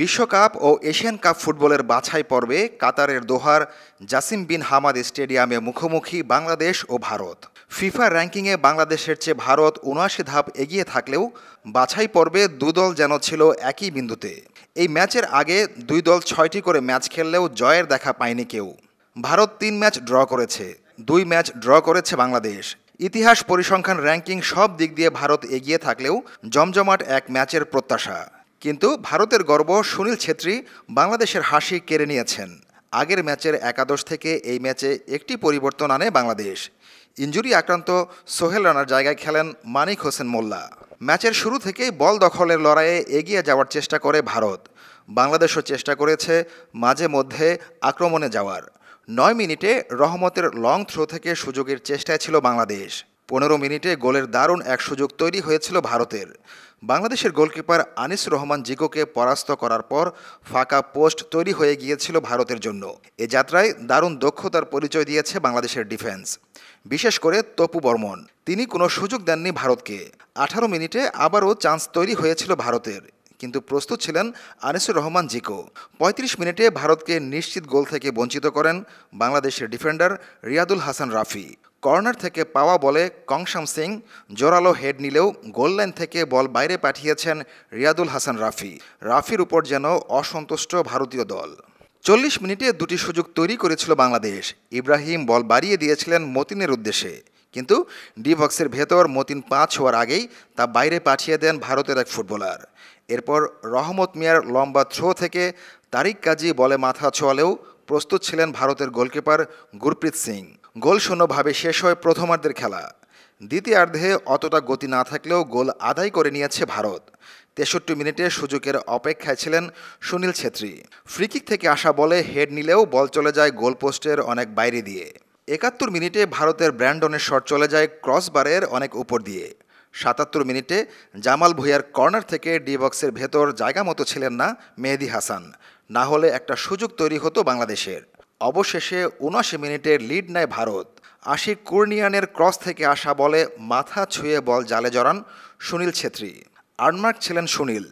বিশ্বকাপ ও Asian cup ফুটবলের বাছাই পর্বে কাতারের দোহার জাসিম বিন হামাদ স্টেডিয়ামে মুখোমুখি বাংলাদেশ ও ভারত ফিফা র্যাঙ্কিংয়ে বাংলাদেশের চেয়ে ভারত উনআশি ধাপ এগিয়ে থাকলেও বাছাই পর্বে দুদল যেন ছিল একই বিন্দুতে এই ম্যাচের আগে দুই দল ছয়টি করে ম্যাচ খেললেও জয়ের দেখা পায়নি কেউ ভারত তিন ম্যাচ ড্র করেছে দুই ম্যাচ ড্র করেছে বাংলাদেশ ইতিহাস পরিসংখ্যান র্যাঙ্কিং সব দিক দিয়ে ভারত এগিয়ে থাকলেও জমজমাট এক ম্যাচের প্রত্যাশা কিন্তু ভারতের গর্ব সুনীল ছেত্রী বাংলাদেশের হাসি কেড়ে নিয়েছেন আগের ম্যাচের একাদশ থেকে এই ম্যাচে একটি পরিবর্তন আনে বাংলাদেশ ইঞ্জুরি আক্রান্ত সোহেল রানার জায়গায় খেলেন মানিক হোসেন মোল্লা ম্যাচের শুরু থেকেই বল দখলের লড়াইয়ে এগিয়ে যাওয়ার চেষ্টা করে ভারত বাংলাদেশও চেষ্টা করেছে মাঝে মধ্যে আক্রমণে যাওয়ার নয় মিনিটে রহমতের লং থ্রো থেকে সুযোগের চেষ্টায় ছিল বাংলাদেশ পনেরো মিনিটে গোলের দারুণ এক সুযোগ তৈরি হয়েছিল ভারতের বাংলাদেশের গোলকিপার আনিস রহমান জিকোকে পরাস্ত করার পর ফাঁকা পোস্ট তৈরি হয়ে গিয়েছিল ভারতের জন্য এ যাত্রায় দারুণ দক্ষতার পরিচয় দিয়েছে বাংলাদেশের ডিফেন্স বিশেষ করে তপু বর্মন তিনি কোনো সুযোগ দেননি ভারতকে আঠারো মিনিটে আবারও চান্স তৈরি হয়েছিল ভারতের কিন্তু প্রস্তুত ছিলেন আনিসুর রহমান জিকো ৩৫ মিনিটে ভারতকে নিশ্চিত গোল থেকে বঞ্চিত করেন বাংলাদেশের ডিফেন্ডার রিয়াদুল হাসান রাফি কর্নার থেকে পাওয়া বলে কংশাম সিং জোরালো হেড নিলেও গোললাইন থেকে বল বাইরে পাঠিয়েছেন রিয়াদুল হাসান রাফি রাফির উপর যেন অসন্তুষ্ট ভারতীয় দল চল্লিশ মিনিটে দুটি সুযোগ তৈরি করেছিল বাংলাদেশ ইব্রাহিম বল বাড়িয়ে দিয়েছিলেন মতিনের উদ্দেশ্যে কিন্তু ডি বক্সের ভেতর মতিন পাঁচ হওয়ার আগেই তা বাইরে পাঠিয়ে দেন ভারতের এক ফুটবলার এরপর রহমত মিয়ার লম্বা থ্রো থেকে তারিক কাজী বলে মাথা ছোঁয়ালেও প্রস্তুত ছিলেন ভারতের গোলকিপার গুরপ্রীত সিং গোল শূন্যভাবে শেষ হয় প্রথমার্ধের খেলা দ্বিতীয়ার্ধে অতটা গতি না থাকলেও গোল আদায় করে নিয়েছে ভারত তেষট্টি মিনিটে সুযোগের অপেক্ষায় ছিলেন সুনীল ছেত্রী ফ্রিকিক থেকে আসা বলে হেড নিলেও বল চলে যায় গোলপোস্টের অনেক বাইরে দিয়ে একাত্তর মিনিটে ভারতের ব্র্যান্ডনের শট চলে যায় ক্রসবারের অনেক উপর দিয়ে সাতাত্তর মিনিটে জামাল ভুঁইয়ার কর্নার থেকে ডি বক্সের ভেতর জায়গা মতো ছিলেন না মেহেদি হাসান না হলে একটা সুযোগ তৈরি হতো বাংলাদেশের অবশেষে উনআশি মিনিটে লিড নেয় ভারত আশিক কুর্নিয়ানের ক্রস থেকে আসা বলে মাথা ছুঁয়ে বল জালে জড়ান সুনীল ছেত্রী আর্নমার্ক ছিলেন সুনীল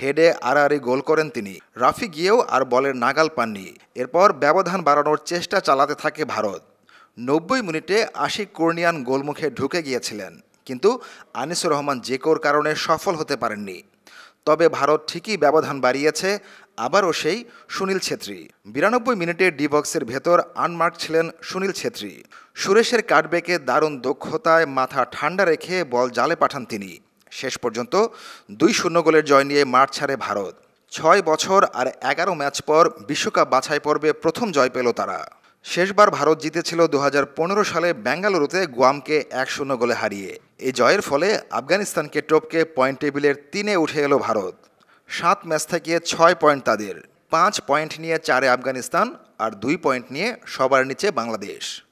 হেডে আড়াআড়ি গোল করেন তিনি রাফি গিয়েও আর বলের নাগাল পাননি এরপর ব্যবধান বাড়ানোর চেষ্টা চালাতে থাকে ভারত নব্বই মিনিটে আশিক কুর্নিয়ান গোলমুখে ঢুকে গিয়েছিলেন কিন্তু আনিসুর রহমান জেকোর কারণে সফল হতে পারেননি তবে ভারত ঠিকই ব্যবধান বাড়িয়েছে আবারও সেই সুনীল ছেত্রী বিরানব্বই মিনিটে ডি বক্সের ভেতর আনমার্ক ছিলেন সুনীল ছেত্রী সুরেশের কাটব্যাকে দারুণ দক্ষতায় মাথা ঠান্ডা রেখে বল জালে পাঠান তিনি শেষ পর্যন্ত দুই শূন্য গোলের জয় নিয়ে মাঠ ছাড়ে ভারত ছয় বছর আর এগারো ম্যাচ পর বিশ্বকাপ বাছাই পর্বে প্রথম জয় পেল তারা শেষবার ভারত জিতেছিল দু সালে বেঙ্গালুরুতে গুয়ামকে এক শূন্য গোলে হারিয়ে এই জয়ের ফলে আফগানিস্তানকে টপকে পয়েন্ট টেবিলের তিনে উঠে এলো ভারত সাত ম্যাচ থেকে ছয় পয়েন্ট তাদের পাঁচ পয়েন্ট নিয়ে চারে আফগানিস্তান আর দুই পয়েন্ট নিয়ে সবার নিচে বাংলাদেশ